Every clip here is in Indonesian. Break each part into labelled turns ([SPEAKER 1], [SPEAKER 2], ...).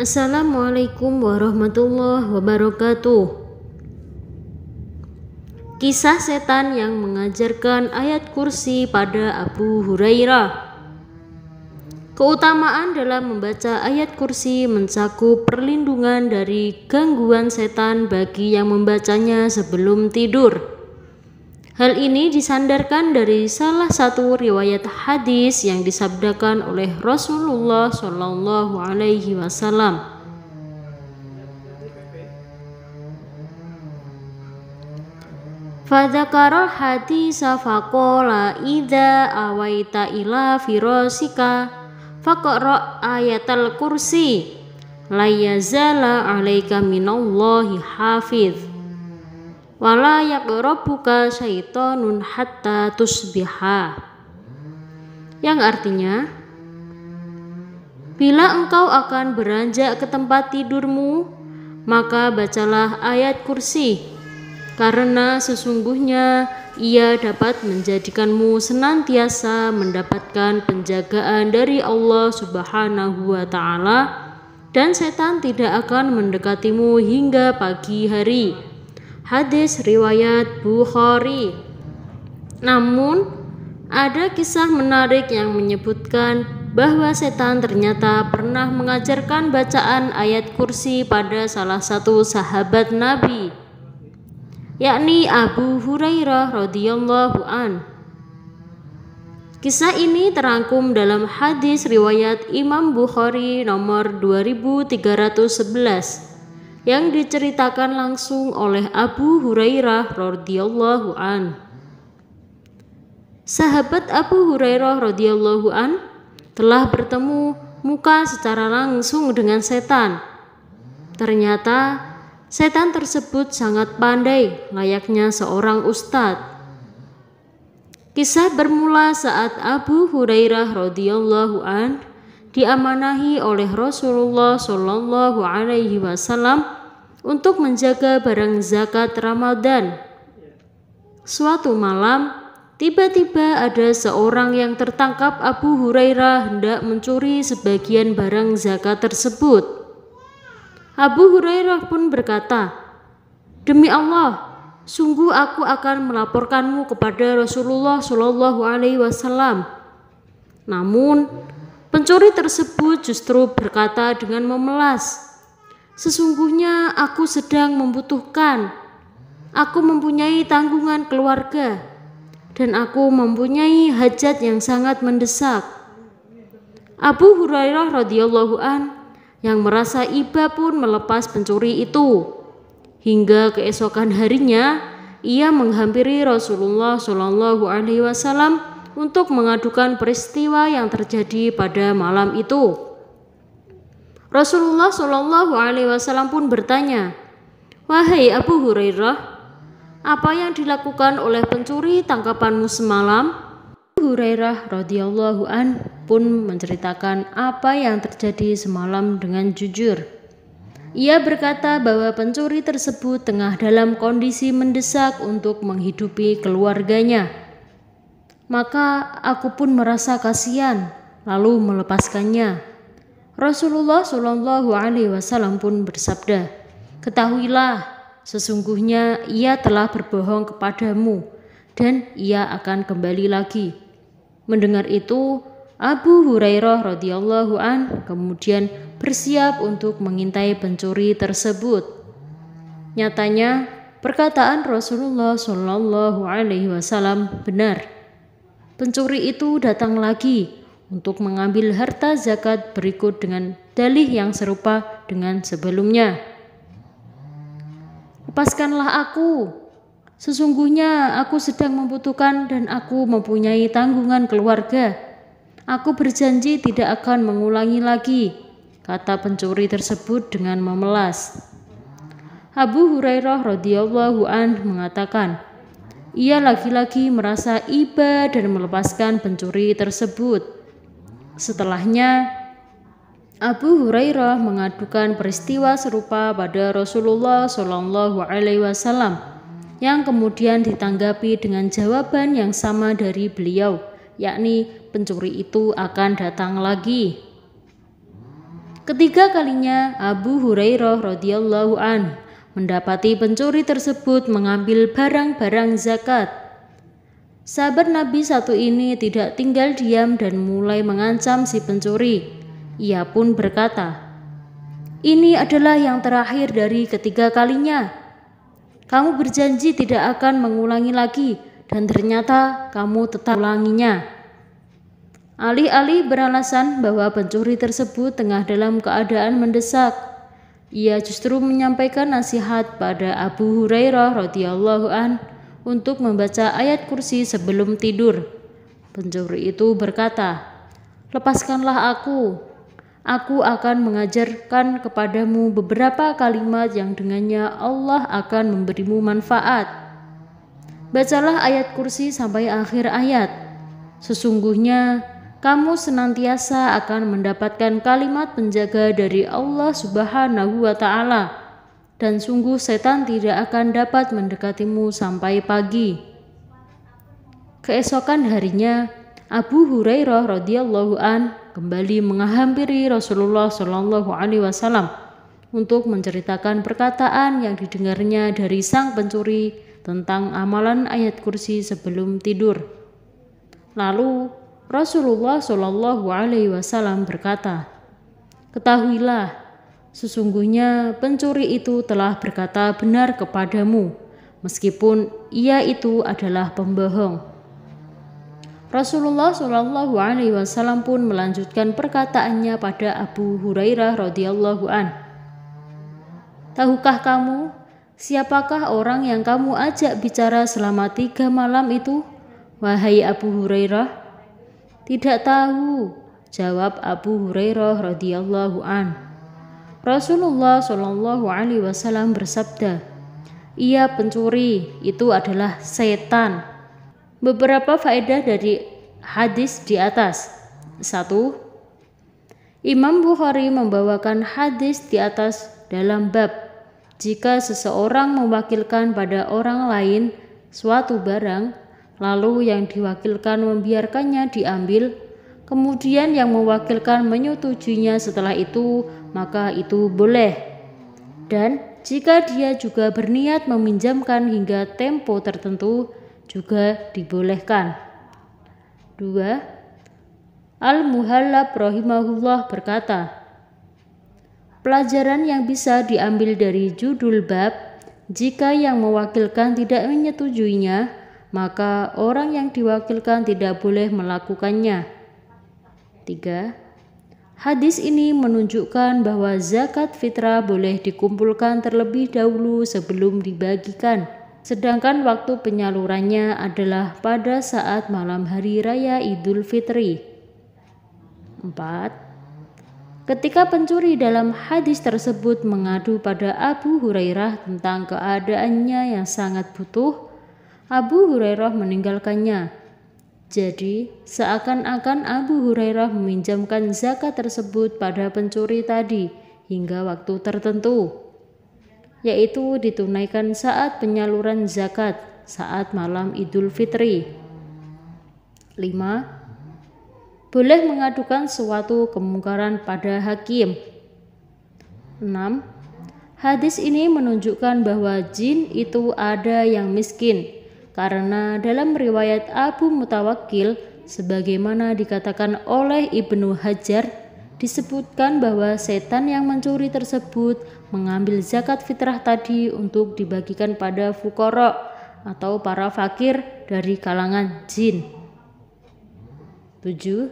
[SPEAKER 1] Assalamualaikum warahmatullahi wabarakatuh. Kisah setan yang mengajarkan ayat kursi pada Abu Hurairah. Keutamaan dalam membaca ayat kursi mencakup perlindungan dari gangguan setan bagi yang membacanya sebelum tidur. Hal ini disandarkan dari salah satu riwayat hadis yang disabdakan oleh Rasulullah Shallallahu Alaihi Wasallam. Fadakar hati safakola ida awaita ila fakor ayat ayatal kursi layazala alaika minallahi hafidh wala yaqrabuka syaitonun hatta tusbiha yang artinya bila engkau akan beranjak ke tempat tidurmu maka bacalah ayat kursi karena sesungguhnya ia dapat menjadikanmu senantiasa mendapatkan penjagaan dari Allah Subhanahu wa taala dan setan tidak akan mendekatimu hingga pagi hari. Hadis riwayat Bukhari. Namun, ada kisah menarik yang menyebutkan bahwa setan ternyata pernah mengajarkan bacaan ayat kursi pada salah satu sahabat Nabi, yakni Abu Hurairah radhiyallahu an. Kisah ini terangkum dalam hadis riwayat Imam Bukhari nomor 2311 yang diceritakan langsung oleh Abu Hurairah radhiyallahu an. Sahabat Abu Hurairah radhiyallahu an telah bertemu muka secara langsung dengan setan. Ternyata setan tersebut sangat pandai, layaknya seorang ustad. Kisah bermula saat Abu Hurairah radhiyallahu an diamanahi oleh Rasulullah Shallallahu alaihi wasallam untuk menjaga barang zakat Ramadan. Suatu malam, tiba-tiba ada seorang yang tertangkap Abu Hurairah hendak mencuri sebagian barang zakat tersebut. Abu Hurairah pun berkata, "Demi Allah, sungguh aku akan melaporkanmu kepada Rasulullah Shallallahu alaihi wasallam." Namun, pencuri tersebut justru berkata dengan memelas, Sesungguhnya aku sedang membutuhkan. Aku mempunyai tanggungan keluarga dan aku mempunyai hajat yang sangat mendesak. Abu Hurairah radhiyallahu an yang merasa iba pun melepas pencuri itu. Hingga keesokan harinya ia menghampiri Rasulullah Shallallahu alaihi wasallam untuk mengadukan peristiwa yang terjadi pada malam itu. Rasulullah Shallallahu Alaihi Wasallam pun bertanya, wahai Abu Hurairah, apa yang dilakukan oleh pencuri tangkapanmu semalam? Abu Hurairah radhiyallahu an pun menceritakan apa yang terjadi semalam dengan jujur. Ia berkata bahwa pencuri tersebut tengah dalam kondisi mendesak untuk menghidupi keluarganya. Maka aku pun merasa kasihan, lalu melepaskannya. Rasulullah Shallallahu Alaihi Wasallam pun bersabda, "Ketahuilah, sesungguhnya ia telah berbohong kepadamu, dan ia akan kembali lagi." Mendengar itu, Abu Hurairah radhiyallahu an kemudian bersiap untuk mengintai pencuri tersebut. Nyatanya, perkataan Rasulullah Shallallahu Alaihi Wasallam benar. Pencuri itu datang lagi untuk mengambil harta zakat berikut dengan dalih yang serupa dengan sebelumnya. Lepaskanlah aku, sesungguhnya aku sedang membutuhkan dan aku mempunyai tanggungan keluarga. Aku berjanji tidak akan mengulangi lagi, kata pencuri tersebut dengan memelas. Abu Hurairah radhiyallahu an mengatakan, ia lagi-lagi merasa iba dan melepaskan pencuri tersebut. Setelahnya, Abu Hurairah mengadukan peristiwa serupa pada Rasulullah Shallallahu Alaihi Wasallam yang kemudian ditanggapi dengan jawaban yang sama dari beliau, yakni pencuri itu akan datang lagi. Ketiga kalinya Abu Hurairah radhiyallahu an mendapati pencuri tersebut mengambil barang-barang zakat Sahabat Nabi satu ini tidak tinggal diam dan mulai mengancam si pencuri. Ia pun berkata, "Ini adalah yang terakhir dari ketiga kalinya. Kamu berjanji tidak akan mengulangi lagi, dan ternyata kamu tetap ulanginya." Alih-alih beralasan bahwa pencuri tersebut tengah dalam keadaan mendesak, ia justru menyampaikan nasihat pada Abu Hurairah radhiyallahu anhu untuk membaca ayat kursi sebelum tidur. Pencuri itu berkata, "Lepaskanlah aku. Aku akan mengajarkan kepadamu beberapa kalimat yang dengannya Allah akan memberimu manfaat. Bacalah ayat kursi sampai akhir ayat. Sesungguhnya kamu senantiasa akan mendapatkan kalimat penjaga dari Allah Subhanahu wa taala." dan sungguh setan tidak akan dapat mendekatimu sampai pagi. Keesokan harinya, Abu Hurairah radhiyallahu an kembali menghampiri Rasulullah shallallahu alaihi wasallam untuk menceritakan perkataan yang didengarnya dari sang pencuri tentang amalan ayat kursi sebelum tidur. Lalu Rasulullah shallallahu alaihi wasallam berkata, "Ketahuilah Sesungguhnya pencuri itu telah berkata benar kepadamu, meskipun ia itu adalah pembohong. Rasulullah Shallallahu Alaihi Wasallam pun melanjutkan perkataannya pada Abu Hurairah radhiyallahu an. Tahukah kamu siapakah orang yang kamu ajak bicara selama tiga malam itu? Wahai Abu Hurairah, tidak tahu, jawab Abu Hurairah radhiyallahu an. Rasulullah Shallallahu Alaihi Wasallam bersabda, "Ia pencuri itu adalah setan." Beberapa faedah dari hadis di atas. Satu, Imam Bukhari membawakan hadis di atas dalam bab jika seseorang mewakilkan pada orang lain suatu barang, lalu yang diwakilkan membiarkannya diambil, Kemudian yang mewakilkan menyetujuinya setelah itu, maka itu boleh. Dan jika dia juga berniat meminjamkan hingga tempo tertentu, juga dibolehkan. 2. Al-Muhallab rahimahullah berkata, Pelajaran yang bisa diambil dari judul bab, jika yang mewakilkan tidak menyetujuinya, maka orang yang diwakilkan tidak boleh melakukannya. 3. Hadis ini menunjukkan bahwa zakat fitrah boleh dikumpulkan terlebih dahulu sebelum dibagikan, sedangkan waktu penyalurannya adalah pada saat malam hari raya Idul Fitri. 4. Ketika pencuri dalam hadis tersebut mengadu pada Abu Hurairah tentang keadaannya yang sangat butuh, Abu Hurairah meninggalkannya jadi, seakan-akan Abu Hurairah meminjamkan zakat tersebut pada pencuri tadi hingga waktu tertentu, yaitu ditunaikan saat penyaluran zakat saat malam Idul Fitri. 5. Boleh mengadukan suatu kemungkaran pada hakim. 6. Hadis ini menunjukkan bahwa jin itu ada yang miskin, karena dalam riwayat Abu Mutawakil sebagaimana dikatakan oleh Ibnu Hajar disebutkan bahwa setan yang mencuri tersebut mengambil zakat fitrah tadi untuk dibagikan pada fukoro atau para fakir dari kalangan jin. 7.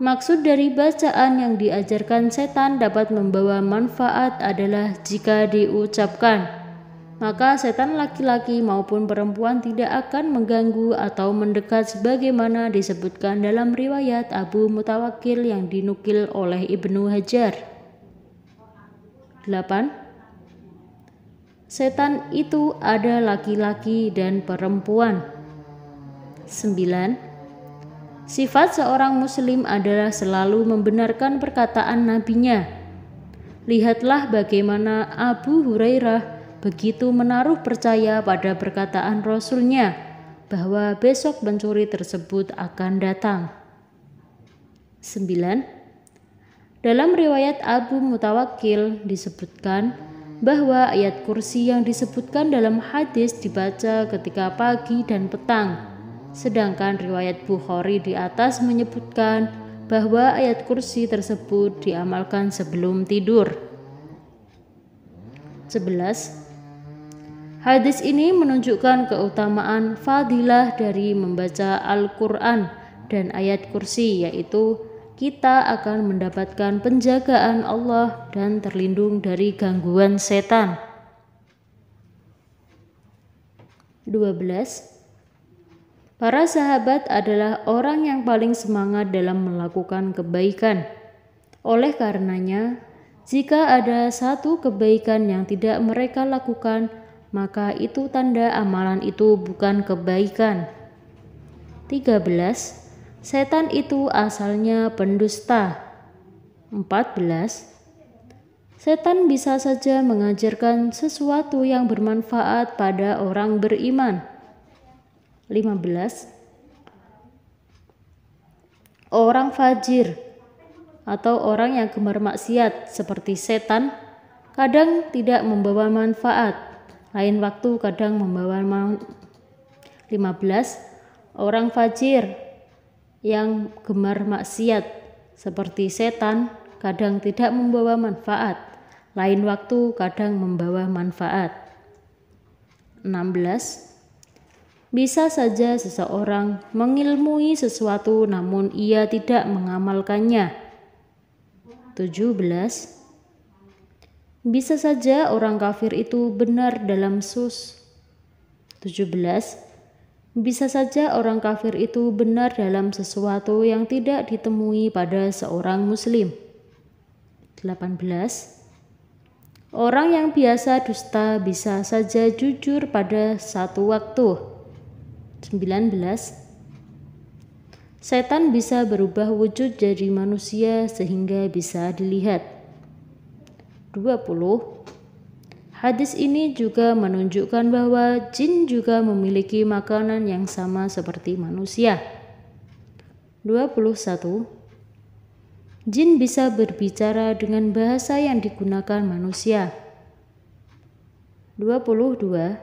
[SPEAKER 1] Maksud dari bacaan yang diajarkan setan dapat membawa manfaat adalah jika diucapkan maka setan laki-laki maupun perempuan tidak akan mengganggu atau mendekat sebagaimana disebutkan dalam riwayat Abu Mutawakil yang dinukil oleh Ibnu Hajar. 8 setan itu ada laki-laki dan perempuan. 9. Sifat seorang muslim adalah selalu membenarkan perkataan nabinya. Lihatlah bagaimana Abu Hurairah begitu menaruh percaya pada perkataan Rasulnya bahwa besok pencuri tersebut akan datang. 9. Dalam riwayat Abu Mutawakil disebutkan bahwa ayat kursi yang disebutkan dalam hadis dibaca ketika pagi dan petang. Sedangkan riwayat Bukhari di atas menyebutkan bahwa ayat kursi tersebut diamalkan sebelum tidur. 11. Hadis ini menunjukkan keutamaan fadilah dari membaca Al-Quran dan ayat kursi yaitu kita akan mendapatkan penjagaan Allah dan terlindung dari gangguan setan. 12. Para sahabat adalah orang yang paling semangat dalam melakukan kebaikan. Oleh karenanya, jika ada satu kebaikan yang tidak mereka lakukan, maka itu tanda amalan itu bukan kebaikan. 13. Setan itu asalnya pendusta. 14. Setan bisa saja mengajarkan sesuatu yang bermanfaat pada orang beriman. 15. Orang fajir atau orang yang gemar maksiat seperti setan kadang tidak membawa manfaat lain waktu kadang membawa 15 orang fajir yang gemar maksiat seperti setan kadang tidak membawa manfaat. Lain waktu kadang membawa manfaat. 16 bisa saja seseorang mengilmui sesuatu namun ia tidak mengamalkannya. 17 bisa saja orang kafir itu benar dalam sus. 17. Bisa saja orang kafir itu benar dalam sesuatu yang tidak ditemui pada seorang muslim. 18. Orang yang biasa dusta bisa saja jujur pada satu waktu. 19. Setan bisa berubah wujud jadi manusia sehingga bisa dilihat. 20. Hadis ini juga menunjukkan bahwa jin juga memiliki makanan yang sama seperti manusia. 21. Jin bisa berbicara dengan bahasa yang digunakan manusia. 22.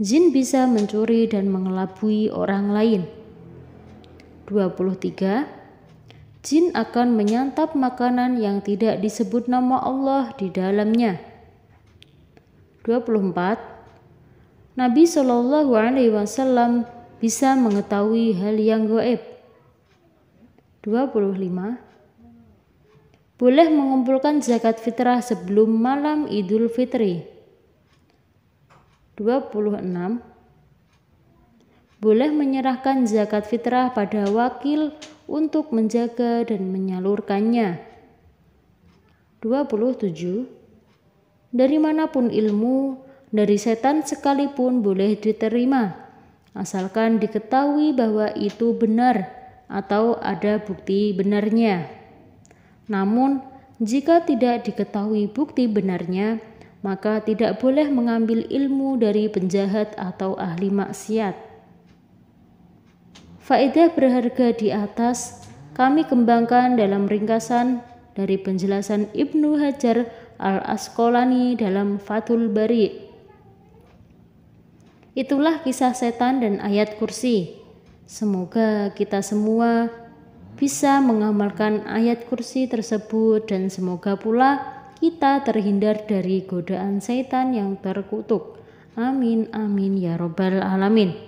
[SPEAKER 1] Jin bisa mencuri dan mengelabui orang lain. 23 jin akan menyantap makanan yang tidak disebut nama Allah di dalamnya. 24. Nabi Shallallahu alaihi wasallam bisa mengetahui hal yang goib. 25. Boleh mengumpulkan zakat fitrah sebelum malam Idul Fitri. 26. Boleh menyerahkan zakat fitrah pada wakil untuk menjaga dan menyalurkannya. 27. Dari manapun ilmu, dari setan sekalipun boleh diterima, asalkan diketahui bahwa itu benar atau ada bukti benarnya. Namun, jika tidak diketahui bukti benarnya, maka tidak boleh mengambil ilmu dari penjahat atau ahli maksiat. Faedah berharga di atas kami kembangkan dalam ringkasan dari penjelasan Ibnu Hajar Al-Asqalani dalam Fathul Bari. Itulah kisah setan dan ayat kursi. Semoga kita semua bisa mengamalkan ayat kursi tersebut dan semoga pula kita terhindar dari godaan setan yang terkutuk. Amin amin ya robbal alamin.